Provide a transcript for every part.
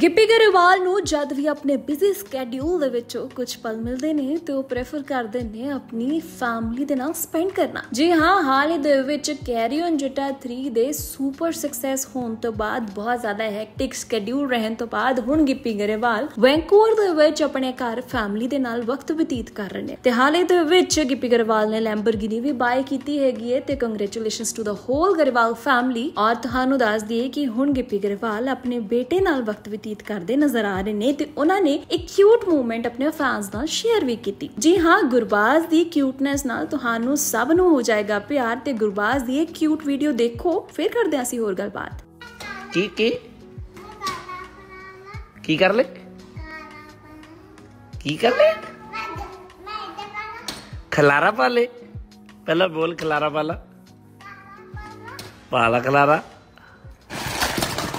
ਗਿੱਪੀ ਗਰੇਵਾਲ ਨੂੰ ਜਦ ਵੀ ਆਪਣੇ ਬਿਜ਼ੀ ਸ케ਡਿਊਲ ਦੇ ਵਿੱਚ ਕੁਝ ਪਲ ਮਿਲਦੇ ਨੇ ਤੇ ਉਹ ਪ੍ਰੇਫਰ ਕਰਦੇ ਨੇ ਆਪਣੀ ਫੈਮਿਲੀ ਦੇ ਨਾਲ ਸਪੈਂਡ ਕਰਨਾ ਜੀ ਹਾਂ ਹਾਲ ਹੀ ਦੇ ਵਿੱਚ ਕੈਰੀਓਨ ਜਟਾ 3 ਦੇ ਸੁਪਰ ਸਕਸੈਸ ਹੋਣ ਤੋਂ ਬਾਅਦ ਬਹੁਤ ਜ਼ਿਆਦਾ ਹੈਕਟਿਕ ਸ케ਡਿਊਲ ਰਹਿਣ ਤੋਂ ਬਾਅਦ ਹੁਣ ਗਿੱਪੀ ਗਰੇਵਾਲ ਵੈਂਕੂਵਰ ਦੇ ਵਿੱਚ ਆਪਣੇ ਘਰ ਫੈਮਿਲੀ ਦੇ ਨਾਲ ਵਕਤ ਬਤੀਤ ਕਰ ਰਹੇ ਨੇ ਤੇ ਹਾਲ ਹੀ ਦੇ ਵਿੱਚ ਗਿੱਪੀ ਗਰੇਵਾਲ ਨੇ ਲੈਂਬਰਗਿਨੀ ਵੀ ਬਾਏ ਕੀਤੀ ਹੈਗੀ ਹੈ ਤੇ congratulations to the whole Grewal family ਔਰ ਤੁਹਾਨੂੰ ਦੱਸ ਦਈਏ ਕਿ ਹੁਣ ਗਿੱਪੀ ਗਰੇਵਾਲ ਆਪਣੇ ਬੇਟੇ ਨਾਲ ਵਕਤ ਬਤੀਤ ਕਰਦੇ ਨਜ਼ਰ ਆ ਰਹੇ ਨੇ ਤੇ ਉਹਨਾਂ ਨੇ ਇੱਕ ਕਿਊਟ ਮੂਵਮੈਂਟ ਆਪਣੇ ਫੈਨਸ ਨਾਲ ਸ਼ੇਅਰ ਵੀ ਕੀਤੀ ਜੀ ਹਾਂ ਗੁਰਬਾਜ਼ ਦੀ ਕਿਊਟਨੈਸ ਨਾਲ ਤੁਹਾਨੂੰ ਸਭ ਨੂੰ ਹੋ ਜਾਏਗਾ ਪਿਆਰ ਤੇ ਗੁਰਬਾਜ਼ ਦੀ ਇਹ ਕਿਊਟ ਵੀਡੀਓ ਦੇਖੋ ਫਿਰ ਕਰਦੇ ਹਾਂ ਅਸੀਂ ਹੋਰ ਗੱਲਬਾਤ ਕੀ ਕੀ ਕੀ ਕਰ ਲੈ ਕੀ ਕਰ ਲੈ ਖਲਾਰਾ ਪਾਲੇ ਪਹਿਲਾਂ ਬੋਲ ਖਲਾਰਾ ਪਾਲਾ ਪਾਲਾ ਖਲਾਰਾ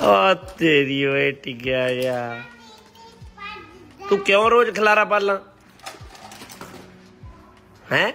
और तेरी बेटी गया यार तू क्यों रोज खलारा पाला है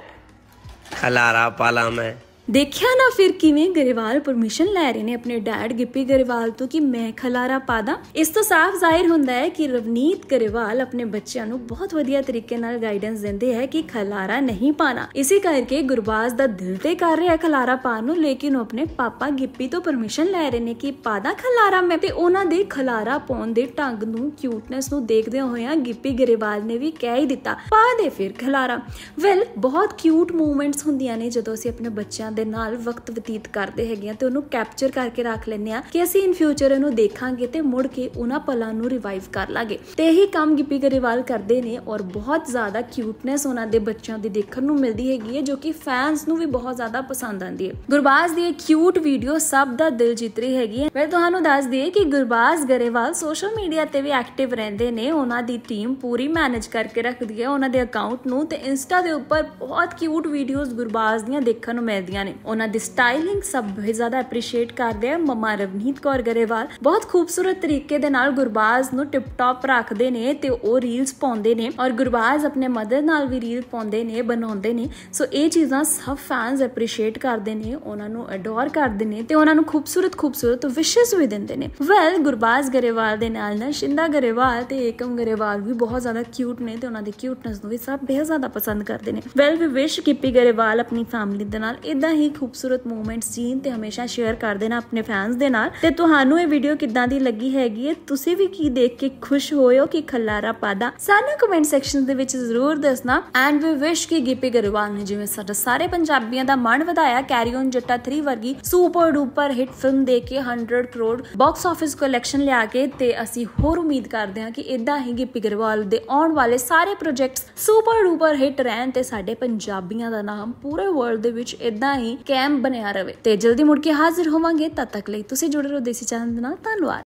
खलारा पाला मैं ਦੇਖਿਆ ਨਾ ਫਿਰ ਕਿਵੇਂ ਗਰੇਵਾਲ ਪਰਮਿਸ਼ਨ ਲੈ ਰਹੇ ਨੇ ਆਪਣੇ ਡੈਡ ਗਿੱਪੀ ਗਰੇਵਾਲ ਤੋਂ ਕਿ ਮੈਂ ਖਲਾਰਾ ਪਾਦਾ ਇਸ ਤੋਂ ਸਾਫ਼ ਜ਼ਾਹਿਰ ਹੁੰਦਾ ਹੈ ਕਿ ਰਵਨੀਤ ਗਰੇਵਾਲ ਆਪਣੇ ਬੱਚਿਆਂ ਨੂੰ ਬਹੁਤ ਵਧੀਆ ਤਰੀਕੇ ਨਾਲ ਗਾਈਡੈਂਸ ਦਿੰਦੇ ਹੈ ਕਿ ਖਲਾਰਾ ਨਹੀਂ ਪਾਣਾ ਇਸੇ ਕਰਕੇ ਗੁਰਬਾਜ਼ ਦਾ ਦਿਲ ਤੇ ਕਰ ਰਿਹਾ ਖਲਾਰਾ ਪਾਣ ਨੂੰ ਲੇਕਿਨ ਉਹ ਆਪਣੇ ਪਾਪਾ ਗਿੱਪੀ ਤੋਂ ਪਰਮਿਸ਼ਨ ਲੈ ਰਹੇ ਨੇ ਕਿ ਪਾਦਾ ਖਲਾਰਾ ਮੈਂ ਤੇ ਉਹਨਾਂ ਦੇ ਖਲਾਰਾ ਪਾਉਣ ਦੇ ਢੰਗ ਨੂੰ ਕਿਊਟਨੈਸ ਨੂੰ ਦੇਖਦੇ ਹੋਇਆ ਗਿੱਪੀ ਗਰੇਵਾਲ ਨੇ ਵੀ ਕਹਿ ਹੀ ਦਿੱਤਾ ਪਾ ਦੇ ਫਿਰ ਖਲਾਰਾ ਵੈਲ ਬਹੁਤ ਕਿਊਟ ਮੂਵਮੈਂਟਸ ਹੁੰਦੀਆਂ ਨੇ ਜਦੋਂ ਅਸੀਂ ਆਪਣੇ ਬੱਚਿਆਂ ਦੇ ਨਾਲ ਵਕਤ ਬਤੀਤ ਕਰਦੇ ਹੈਗੇ ਆ ਤੇ ਉਹਨੂੰ ਕੈਪਚਰ ਕਰਕੇ ਰੱਖ ਲੈਣੇ ਆ ਕਿ ਅਸੀਂ ਇਨ ਫਿਊਚਰ ਇਹਨੂੰ ਦੇਖਾਂਗੇ ਤੇ ਮੁੜ ਕੇ ਉਹਨਾਂ ਪਲਾਂ ਨੂੰ ਰਿਵਾਈਵ ਕਰ ਲਾਂਗੇ ਤੇ ਇਹੀ ਕੰਮ ਗਿੱਪੀ ਗਰੇਵਾਲ ਕਰਦੇ ਨੇ ਔਰ ਬਹੁਤ ਜ਼ਿਆਦਾ ਕਿਊਟਨੈਸ ਉਹਨਾਂ ਦੇ ਬੱਚਿਆਂ ਦੀ ਦੇਖਣ ਨੂੰ ਮਿਲਦੀ ਹੈਗੀ ਹੈ ਜੋ ਕਿ ਫੈਨਸ ਨੂੰ ਵੀ ਬਹੁਤ ਜ਼ਿਆਦਾ ਪਸੰਦ ਆਉਂਦੀ ਹੈ ਗੁਰਬਾਜ਼ ਦੀ ਇਹ ਕਿਊਟ ਵੀਡੀਓ ਸਭ ਦਾ ਦਿਲ ਜਿੱਤ ਰਹੀ ਹੈਗੀ ਹੈ ਮੈਂ ਤੁਹਾਨੂੰ ਦੱਸ ਦਈਏ ਕਿ ਗੁਰਬਾਜ਼ ਗਰੇਵਾਲ ਸੋਸ਼ਲ ਮੀਡੀਆ ਤੇ ਵੀ ਐਕਟਿਵ ਰਹਿੰਦੇ ਨੇ ਉਹਨਾਂ ਦੀ ਟੀਮ ਪੂਰੀ ਮੈਨੇਜ ਕਰਕੇ ਰੱਖਦੀ ਹੈ ਉਹਨਾਂ ਦੇ ਅਕਾਊਂਟ ਨੂੰ ਤੇ ਇੰਸਟਾ ਦੇ ਉੱਪਰ ਬਹੁਤ ਕਿਊਟ ਵੀਡੀਓਜ਼ ਗੁਰਬਾਜ਼ ਦੀਆਂ ਦੇਖਣ ਨੂੰ ਮਿਲਦੀਆਂ ਨੇ ਉਹਨਾਂ ਦੀ ਸਟਾਈਲਿੰਗ ਸਭ ਬਹੁਤ ਜ਼ਿਆਦਾ ਅਪਰੀਸ਼ੀਏਟ ਕਰਦੇ ਆ ਮਮਾ ਰਵਨੀਤ ਕੌਰ ਗਰੇਵਾਲ ਬਹੁਤ ਖੂਬਸੂਰਤ ਤਰੀਕੇ ਦੇ ਨਾਲ ਗੁਰਬਾਜ਼ ਨੂੰ ਟਿਪ ਟਾਪ ਰੱਖਦੇ ਨੇ ਤੇ ਉਹ ਰੀਲਸ ਪਾਉਂਦੇ ਨੇ ਔਰ ਗੁਰਬਾਜ਼ ਆਪਣੇ ਮਦਰ ਨਾਲ ਵੀ ਰੀਲ ਪਾਉਂਦੇ ਨੇ ਬਣਾਉਂਦੇ ਨੇ ਸੋ ਇਹ ਚੀਜ਼ਾਂ ਸਭ ਫੈਨਸ ਅਪਰੀਸ਼ੀਏਟ ਕਰਦੇ ਨੇ ਉਹਨਾਂ ਨੂੰ ਐਡੋਰ ਕਰਦੇ ਨੇ ਤੇ ਉਹਨਾਂ ਨੂੰ ਖੂਬਸੂਰਤ ਖੂਬਸੂਰਤ ਵਿਸ਼ੇਸ ਵੀ ਦਿੰਦੇ ਨੇ ਵੈਲ ਗੁਰਬਾਜ਼ ਗਰੇਵਾਲ ਦੇ ਨਾਲ ਨਾ ਸ਼ਿੰਦਾ ਗਰੇਵਾਲ ਤੇ ਏਕਮ ਗਰੇਵਾਲ ਵੀ ਬਹੁਤ ਜ਼ਿਆਦਾ ਕਿਊਟ ਨੇ ਤੇ ਉਹਨਾਂ ਦੀ ਕਿਊਟਨੈਸ ਨੂੰ ਵੀ ਸਭ ਬਹੁਤ ਜ਼ਿਆਦਾ ਪਸੰਦ ਕਰਦੇ ਨੇ ਵੈਲ ਵੀ ਵਿਸ਼ ਕਿਪੀ ਗਰੇਵਾਲ ਆਪਣੀ ਫੈਮਿਲੀ ਦੇ ਨਾਲ ਇਦਾਂ ਹੀ ਖੂਬਸੂਰਤ ਮੂਮੈਂਟਸ ਜੀਨ ਤੇ ਹਮੇਸ਼ਾ ਸ਼ੇਅਰ ਕਰ ਦੇਣਾ ਆਪਣੇ ਫੈਨਸ ਦੇ ਨਾਲ ਤੇ ਤੁਹਾਨੂੰ ਇਹ ਵੀਡੀਓ ਕਿੱਦਾਂ ਦੀ ਲੱਗੀ ਹੈਗੀ ਹੈ ਤੁਸੀਂ ਵੀ ਕੀ ਦੇਖ ਕੇ ਖੁਸ਼ ਹੋਏ ਹੋ ਕਿ ਖੱਲਾਰਾ ਪਾਦਾ ਸਾਨੂੰ ਕਮੈਂਟ ਸੈਕਸ਼ਨ ਦੇ ਵਿੱਚ ਜ਼ਰੂਰ ਦੱਸਣਾ ਐਂਡ ਵੀ ਵਿਸ਼ ਕਿ ਗਿੱਪੀ ਗਰੇਵਾਲ ਨੇ ਜਿਵੇਂ ਸਾਡਾ ਸਾਰੇ ਪੰਜਾਬੀਆਂ ਦਾ ਮਨ ਵਧਾਇਆ ਕੈਰੀ ਔਨ ਜੱਟਾ 3 ਵਰਗੀ ਸੁਪਰ ਡੂਪਰ ਹਿੱਟ ਫਿਲਮ ਦੇ ਕੇ 100 ਕਰੋੜ ਬਾਕਸ ਆਫਿਸ ਕਲੈਕਸ਼ਨ ਲਿਆ ਕੇ ਤੇ ਅਸੀਂ ਹੋਰ ਉਮੀਦ ਕਰਦੇ ਹਾਂ ਕਿ ਇਦਾਂ ਹੀ ਗਿੱਪੀ ਗਰੇਵਾਲ ਦੇ ਆਉਣ ਵਾਲੇ ਸਾਰੇ ਪ੍ਰੋਜੈਕਟਸ ਸੁਪਰ ਡੂਪਰ ਹਿੱਟ ਰਹਿਣ ਤੇ ਸਾਡੇ ਪੰਜਾਬੀਆਂ ਦਾ ਨਾਮ ਪੂਰੇ ਵਰਲਡ ਦੇ ਵਿੱਚ ਇਦਾਂ ਹੀ ਕੈਂਪ ਬਣਿਆ ਰਵੇ ਤੇ ਜਲਦੀ ਮੁੜ ਕੇ ਹਾਜ਼ਰ ਹੋਵਾਂਗੇ ਤਦ ਤੱਕ ਲਈ ਤੁਸੀਂ ਜੁੜੇ ਰਹੋ ਦੇਸੀ ਚੈਨਲ ਨਾਲ ਧੰਨਵਾਦ